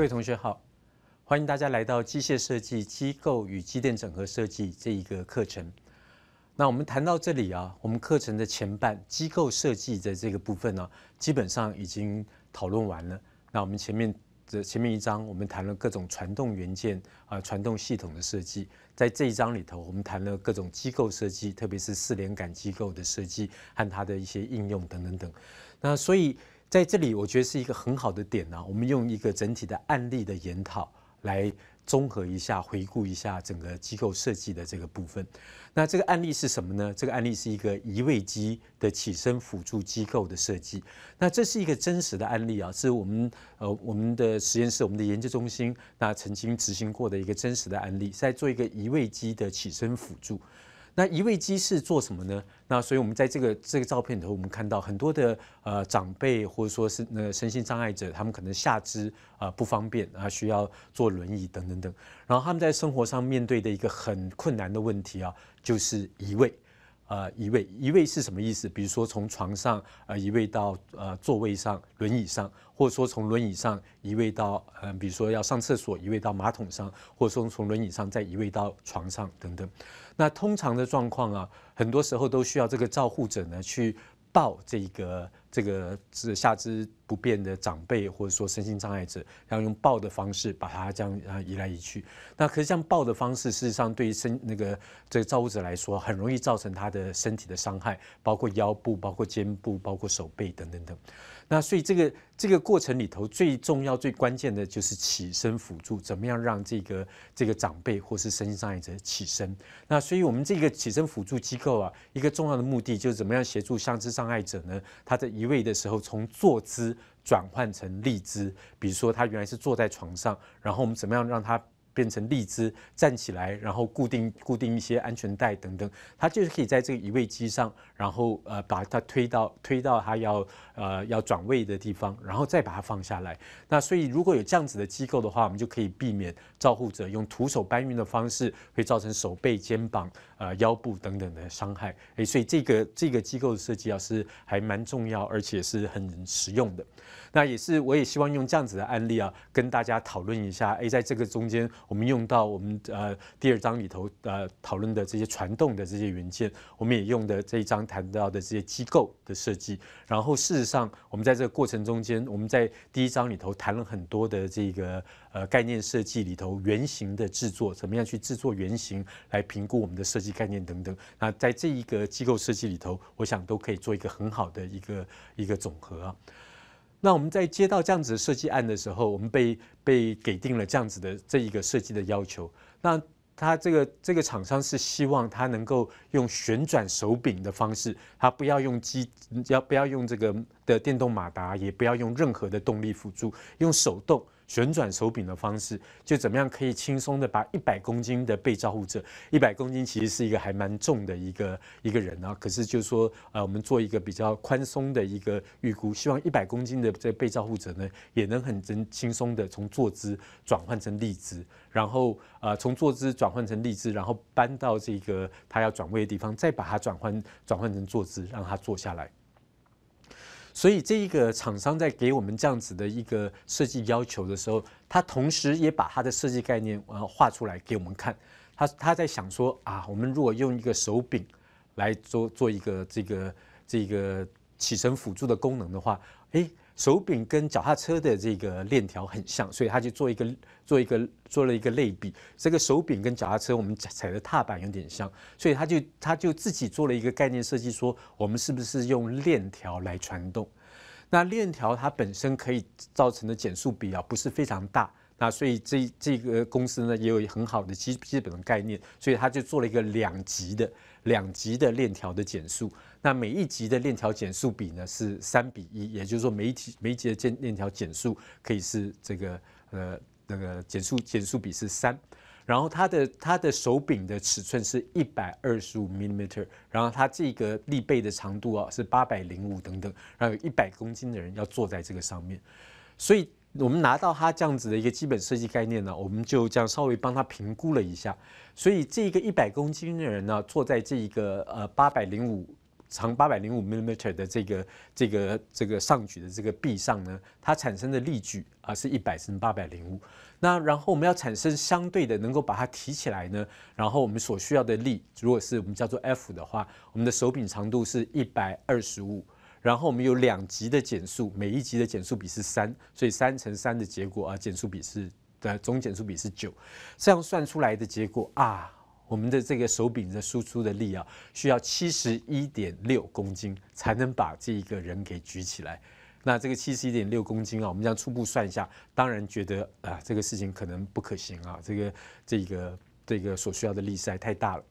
各位同学好，欢迎大家来到机械设计、机构与机电整合设计这一个课程。那我们谈到这里啊，我们课程的前半机构设计的这个部分呢，基本上已经讨论完了。那我们前面的前面一章，我们谈了各种传动元件啊、传动系统的设计。在这一章里头，我们谈了各种机构设计，特别是四连杆机构的设计和它的一些应用等等等。那所以。在这里，我觉得是一个很好的点呢。我们用一个整体的案例的研讨来综合一下，回顾一下整个机构设计的这个部分。那这个案例是什么呢？这个案例是一个移位机的起身辅助机构的设计。那这是一个真实的案例啊，是我们呃我们的实验室、我们的研究中心那曾经执行过的一个真实的案例，在做一个移位机的起身辅助。那移位机是做什么呢？那所以，我们在这个这个照片里头，我们看到很多的呃长辈或者说是那身心障碍者，他们可能下肢啊不方便啊，需要坐轮椅等等等。然后他们在生活上面对的一个很困难的问题啊，就是移位。呃移位移位是什么意思？比如说从床上呃移位到呃座位上、轮椅上，或者说从轮椅上移位到呃，比如说要上厕所移位到马桶上，或者说从轮椅上再移位到床上等等。那通常的状况啊，很多时候都需要这个照护者呢去抱这个。这个是下肢不便的长辈，或者说身心障碍者，要用抱的方式把他这样啊移来移去。那可是这样抱的方式，事实上对于身那个这个照顾者来说，很容易造成他的身体的伤害，包括腰部、包括肩部、包括手背等等等。那所以这个这个过程里头，最重要最关键的就是起身辅助，怎么样让这个这个长辈或是身心障碍者起身？那所以我们这个起身辅助机构啊，一个重要的目的就是怎么样协助下肢障碍者呢？他的。移位的时候，从坐姿转换成立姿，比如说他原来是坐在床上，然后我们怎么样让他？变成立姿，站起来，然后固定固定一些安全带等等，它就是可以在这个移位机上，然后呃把它推到推到它要呃要转位的地方，然后再把它放下来。那所以如果有这样子的机构的话，我们就可以避免照护者用徒手搬运的方式会造成手背、肩膀、呃腰部等等的伤害。哎，所以这个这个机构的设计啊是还蛮重要，而且是很实用的。那也是我也希望用这样子的案例啊跟大家讨论一下。哎，在这个中间。我们用到我们呃第二章里头呃讨论的这些传动的这些元件，我们也用的这一章谈到的这些机构的设计。然后事实上，我们在这个过程中间，我们在第一章里头谈了很多的这个呃概念设计里头原型的制作，怎么样去制作原型来评估我们的设计概念等等。那在这一个机构设计里头，我想都可以做一个很好的一个一个总和。那我们在接到这样子的设计案的时候，我们被被给定了这样子的这一个设计的要求。那他这个这个厂商是希望他能够用旋转手柄的方式，他不要用机，要不要用这个的电动马达，也不要用任何的动力辅助，用手动。旋转手柄的方式，就怎么样可以轻松的把一百公斤的被照护者，一百公斤其实是一个还蛮重的一个一个人啊。可是就是说，呃，我们做一个比较宽松的一个预估，希望一百公斤的这被照护者呢，也能很真轻松的从坐姿转换成立姿，然后呃，从坐姿转换成立姿，然后搬到这个他要转位的地方，再把它转换转换成坐姿，让他坐下来。所以这一个厂商在给我们这样子的一个设计要求的时候，他同时也把他的设计概念呃画出来给我们看。他他在想说啊，我们如果用一个手柄来做做一个这个这个起身辅助的功能的话，诶，手柄跟脚踏车的这个链条很像，所以他就做一个做一个做了一个类比。这个手柄跟脚踏车，我们踩踩的踏板有点像，所以他就他就自己做了一个概念设计，说我们是不是用链条来传动？那链条它本身可以造成的减速比啊，不是非常大那所以这这个公司呢也有很好的基基本的概念，所以他就做了一个两级的。两级的链条的减速，那每一级的链条减速比呢是三比一，也就是说每一级每一级的链链条减速可以是这个呃那个减速减速比是三，然后它的它的手柄的尺寸是一百二十五 millimeter，然后它这个立背的长度啊是八百零五等等，然后有一百公斤的人要坐在这个上面，所以。我们拿到它这样子的一个基本设计概念呢，我们就这样稍微帮他评估了一下。所以这一个一百公斤的人呢，坐在这一个呃八百零五长八百零五 millimeter 的这个这个这个上举的这个臂上呢，它产生的力矩啊是一百乘八百零五。那然后我们要产生相对的能够把它提起来呢，然后我们所需要的力，如果是我们叫做 F 的话，我们的手柄长度是一百二十五。然后我们有两级的减速，每一级的减速比是三，所以三乘三的结果啊，减速比是的，总减速比是九，这样算出来的结果啊，我们的这个手柄的输出的力啊，需要七十一点六公斤才能把这一个人给举起来。那这个七十一点六公斤啊，我们这样初步算一下，当然觉得啊，这个事情可能不可行啊，这个这个这个所需要的力实在太大了。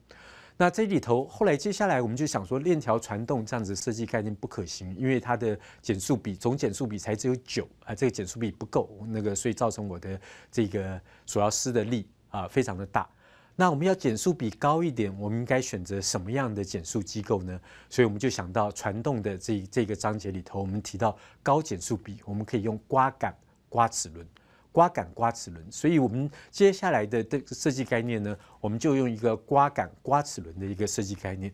那这里头，后来接下来我们就想说，链条传动这样子设计概念不可行，因为它的减速比总减速比才只有九啊，这个减速比不够，那个所以造成我的这个所要施的力啊非常的大。那我们要减速比高一点，我们应该选择什么样的减速机构呢？所以我们就想到传动的这这个章节里头，我们提到高减速比，我们可以用刮杆刮齿轮。刮杆刮齿轮，所以我们接下来的这个设计概念呢，我们就用一个刮杆刮齿轮的一个设计概念，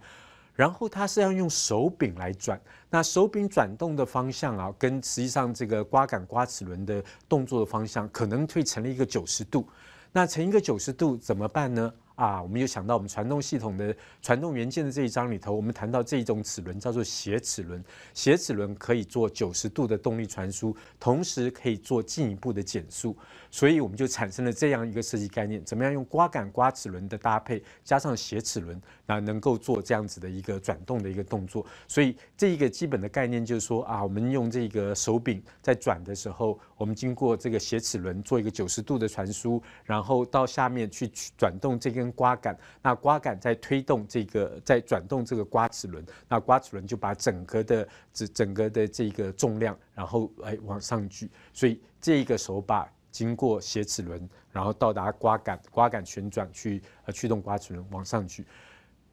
然后它是要用手柄来转，那手柄转动的方向啊，跟实际上这个刮杆刮齿轮的动作的方向可能会成了一个九十度，那成一个九十度怎么办呢？啊，我们又想到我们传动系统的传动元件的这一章里头，我们谈到这一种齿轮叫做斜齿轮，斜齿轮可以做九十度的动力传输，同时可以做进一步的减速，所以我们就产生了这样一个设计概念：怎么样用刮杆、刮齿轮的搭配加上斜齿轮，啊，能够做这样子的一个转动的一个动作。所以这一个基本的概念就是说啊，我们用这个手柄在转的时候，我们经过这个斜齿轮做一个九十度的传输，然后到下面去转动这根。刮杆，那刮杆在推动这个，在转动这个刮齿轮，那刮齿轮就把整个的整整个的这个重量，然后哎往上举，所以这一个手把经过斜齿轮，然后到达刮杆，刮杆旋转去呃驱动刮齿轮往上举。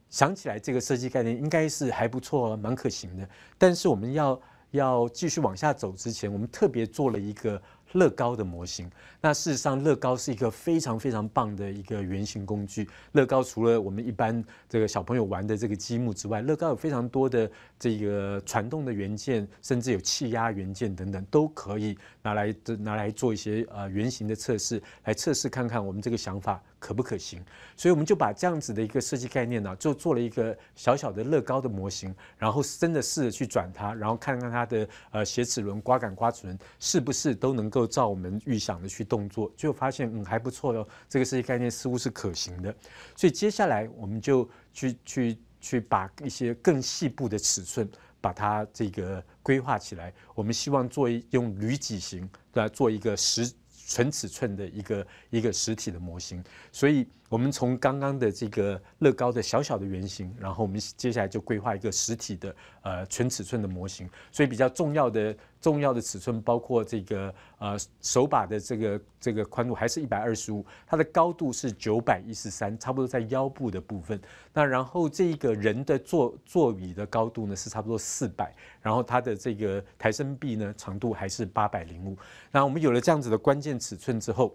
想起来这个设计概念应该是还不错，蛮可行的。但是我们要要继续往下走之前，我们特别做了一个。乐高的模型，那事实上，乐高是一个非常非常棒的一个原型工具。乐高除了我们一般这个小朋友玩的这个积木之外，乐高有非常多的这个传动的元件，甚至有气压元件等等，都可以拿来拿来做一些呃原型的测试，来测试看看我们这个想法。可不可行？所以我们就把这样子的一个设计概念呢，就做了一个小小的乐高的模型，然后真的试着去转它，然后看看它的呃斜齿轮、刮杆、刮齿轮是不是都能够照我们预想的去动作。最后发现，嗯，还不错哟，这个设计概念似乎是可行的。所以接下来我们就去去去把一些更细部的尺寸把它这个规划起来。我们希望做用铝矩形来做一个实。纯尺寸的一个一个实体的模型，所以我们从刚刚的这个乐高的小小的原型，然后我们接下来就规划一个实体的呃纯尺寸的模型，所以比较重要的。重要的尺寸包括这个呃手把的这个这个宽度还是一百二十五，它的高度是九百一十三，差不多在腰部的部分。那然后这个人的座座椅的高度呢是差不多四百，然后它的这个抬升臂呢长度还是八百零五。那我们有了这样子的关键尺寸之后，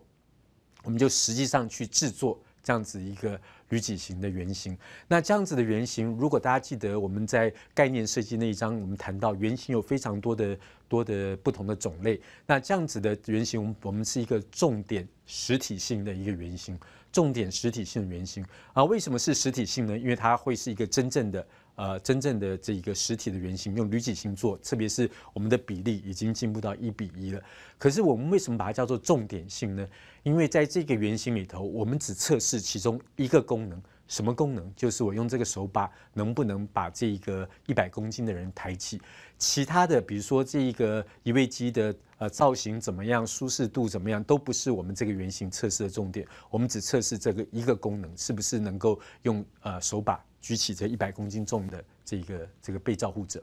我们就实际上去制作。这样子一个脊形的圆形。那这样子的圆形，如果大家记得我们在概念设计那一章，我们谈到圆形有非常多的多的不同的种类，那这样子的圆形，我们是一个重点实体性的一个圆形，重点实体性圆形啊，为什么是实体性呢？因为它会是一个真正的。呃，真正的这一个实体的原型用铝脊型做，特别是我们的比例已经进步到一比一了。可是我们为什么把它叫做重点性呢？因为在这个原型里头，我们只测试其中一个功能，什么功能？就是我用这个手把能不能把这个一百公斤的人抬起。其他的，比如说这一个移位机的呃造型怎么样，舒适度怎么样，都不是我们这个原型测试的重点。我们只测试这个一个功能，是不是能够用呃手把。举起这一百公斤重的这个这个被照护者，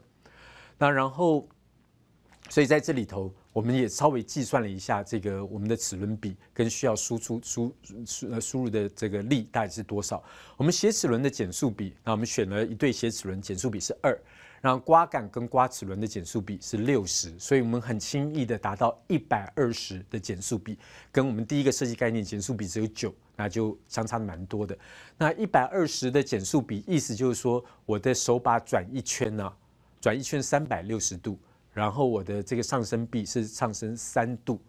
那然后，所以在这里头，我们也稍微计算了一下这个我们的齿轮比跟需要输出输输输入的这个力大概是多少。我们斜齿轮的减速比，那我们选了一对斜齿轮，减速比是二。然后刮杆跟刮齿轮的减速比是六十，所以我们很轻易的达到一百二十的减速比，跟我们第一个设计概念减速比只有九，那就相差蛮多的。那一百二十的减速比，意思就是说我的手把转一圈呢，转一圈三百六十度，然后我的这个上升臂是上升三度。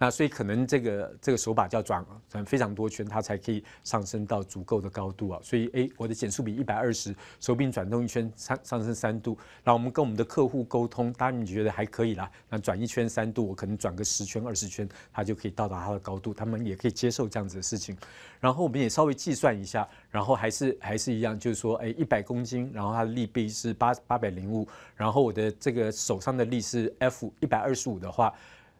那所以可能这个这个手把要转转非常多圈，它才可以上升到足够的高度啊。所以哎，我的减速比一百二十，手柄转动一圈上上升三度。然后我们跟我们的客户沟通，他们觉得还可以啦。那转一圈三度，我可能转个十圈二十圈，它就可以到达它的高度，他们也可以接受这样子的事情。然后我们也稍微计算一下，然后还是还是一样，就是说哎一百公斤，然后它的力臂是八八百零五，然后我的这个手上的力是 F 一百二十五的话。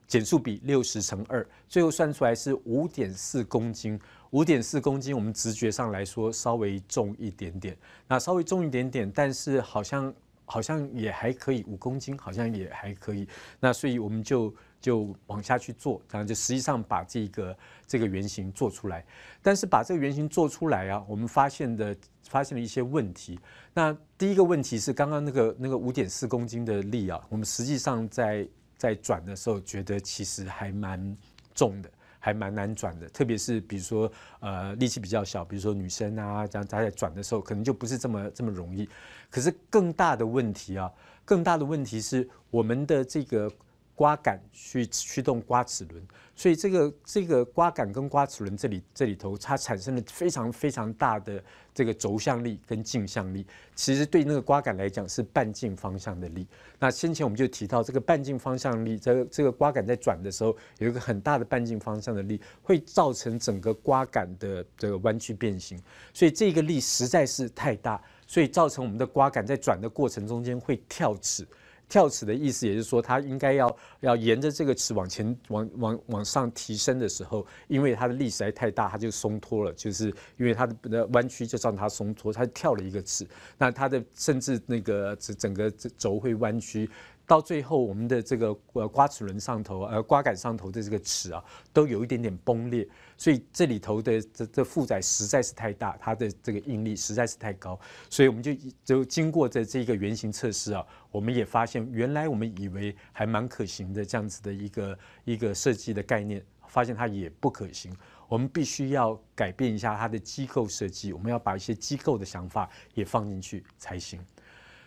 减速比六十乘二，最后算出来是五点四公斤。五点四公斤，我们直觉上来说稍微重一点点。那稍微重一点点，但是好像好像也还可以，五公斤好像也还可以。那所以我们就就往下去做，然后就实际上把这个这个原型做出来。但是把这个原型做出来啊，我们发现的发现了一些问题。那第一个问题是刚刚那个那个五点四公斤的力啊，我们实际上在在转的时候，觉得其实还蛮重的，还蛮难转的。特别是比如说，呃，力气比较小，比如说女生啊，这样她在转的时候，可能就不是这么这么容易。可是更大的问题啊，更大的问题是我们的这个。刮杆去驱动刮齿轮，所以这个这个刮杆跟刮齿轮这里这里头，它产生了非常非常大的这个轴向力跟径向力。其实对那个刮杆来讲是半径方向的力。那先前我们就提到这个半径方向力，这这个刮杆在转的时候有一个很大的半径方向的力，会造成整个刮杆的这个弯曲变形。所以这个力实在是太大，所以造成我们的刮杆在转的过程中间会跳齿。跳齿的意思，也就是说，它应该要要沿着这个齿往前往往往上提升的时候，因为它的力实在太大，它就松脱了，就是因为它的弯曲就让它松脱，它跳了一个齿，那它的甚至那个整个轴会弯曲。到最后，我们的这个呃，刮齿轮上头，呃，刮杆上头的这个齿啊，都有一点点崩裂，所以这里头的这这负载实在是太大，它的这个应力实在是太高，所以我们就就经过这这一个原型测试啊，我们也发现，原来我们以为还蛮可行的这样子的一个一个设计的概念，发现它也不可行，我们必须要改变一下它的机构设计，我们要把一些机构的想法也放进去才行。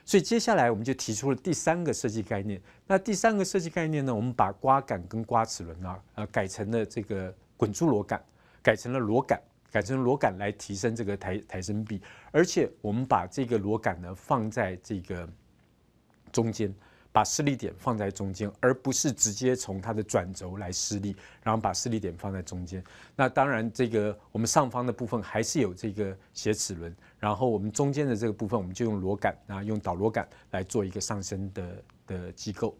所以接下来我们就提出了第三个设计概念。那第三个设计概念呢？我们把刮杆跟刮齿轮啊，呃，改成了这个滚珠螺杆，改成了螺杆，改成螺杆来提升这个抬抬升臂。而且我们把这个螺杆呢放在这个中间。把施力点放在中间，而不是直接从它的转轴来施力，然后把施力点放在中间。那当然，这个我们上方的部分还是有这个斜齿轮，然后我们中间的这个部分，我们就用螺杆啊，用导螺杆来做一个上升的的机构。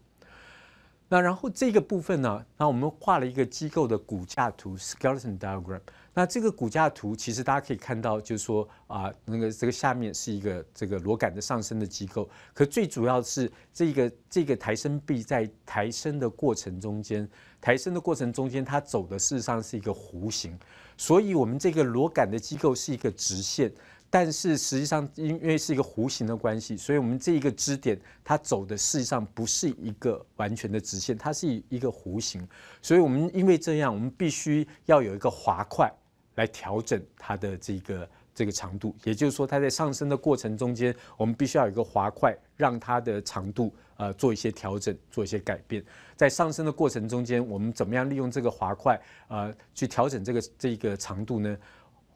那然后这个部分呢？那我们画了一个机构的骨架图 （skeleton diagram）。那这个骨架图其实大家可以看到，就是说啊，那个这个下面是一个这个螺杆的上升的机构。可最主要是这个这个抬升臂在抬升的过程中间，抬升的过程中间它走的事实上是一个弧形，所以我们这个螺杆的机构是一个直线。但是实际上，因为是一个弧形的关系，所以我们这一个支点它走的实际上不是一个完全的直线，它是一个弧形。所以我们因为这样，我们必须要有一个滑块来调整它的这个这个长度。也就是说，它在上升的过程中间，我们必须要有一个滑块让它的长度呃做一些调整，做一些改变。在上升的过程中间，我们怎么样利用这个滑块呃，去调整这个这个长度呢？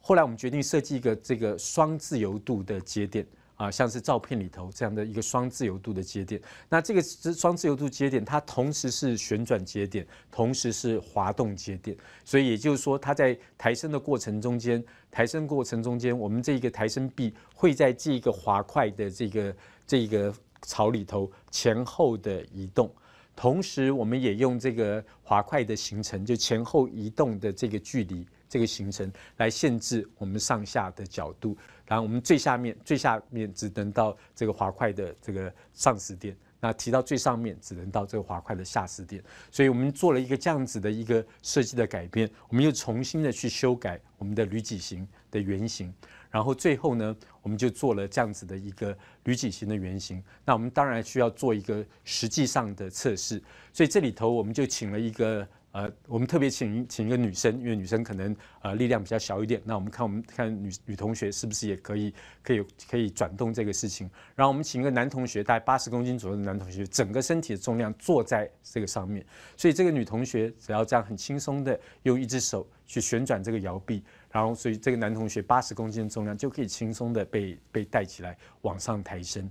后来我们决定设计一个这个双自由度的节点啊，像是照片里头这样的一个双自由度的节点。那这个双自由度节点，它同时是旋转节点，同时是滑动节点。所以也就是说，它在抬升的过程中间，抬升过程中间，我们这一个抬升臂会在这一个滑块的这个这个槽里头前后的移动，同时我们也用这个滑块的形成，就前后移动的这个距离。这个行程来限制我们上下的角度，然后我们最下面最下面只能到这个滑块的这个上时点，那提到最上面只能到这个滑块的下时点，所以我们做了一个这样子的一个设计的改变，我们又重新的去修改我们的铝脊形的原型，然后最后呢，我们就做了这样子的一个铝脊形的原型，那我们当然需要做一个实际上的测试，所以这里头我们就请了一个。呃，我们特别请请一个女生，因为女生可能呃力量比较小一点。那我们看我们看女女同学是不是也可以可以可以转动这个事情。然后我们请一个男同学，大概八十公斤左右的男同学，整个身体的重量坐在这个上面。所以这个女同学只要这样很轻松的用一只手去旋转这个摇臂，然后所以这个男同学八十公斤的重量就可以轻松的被被带起来往上抬升。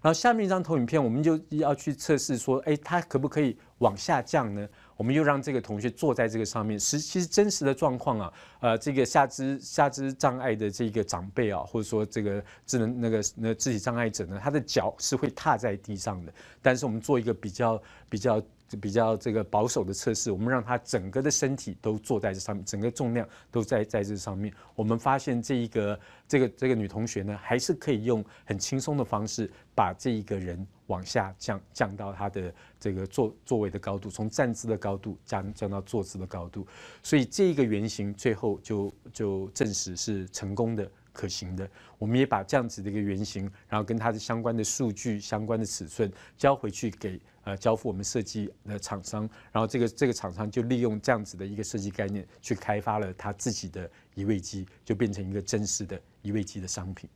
然后下面一张投影片，我们就要去测试说，哎，它可不可以往下降呢？我们又让这个同学坐在这个上面，实其实真实的状况啊，呃，这个下肢下肢障碍的这个长辈啊，或者说这个智能那个那肢体障碍者呢，他的脚是会踏在地上的。但是我们做一个比较比较比较这个保守的测试，我们让他整个的身体都坐在这上面，整个重量都在在这上面。我们发现这一个这个这个女同学呢，还是可以用很轻松的方式把这一个人。往下降降到它的这个座座位的高度，从站姿的高度降降到坐姿的高度，所以这一个原型最后就就证实是成功的、可行的。我们也把这样子的一个原型，然后跟它的相关的数据、相关的尺寸交回去给呃交付我们设计的厂商，然后这个这个厂商就利用这样子的一个设计概念去开发了他自己的移位机，就变成一个真实的移位机的商品。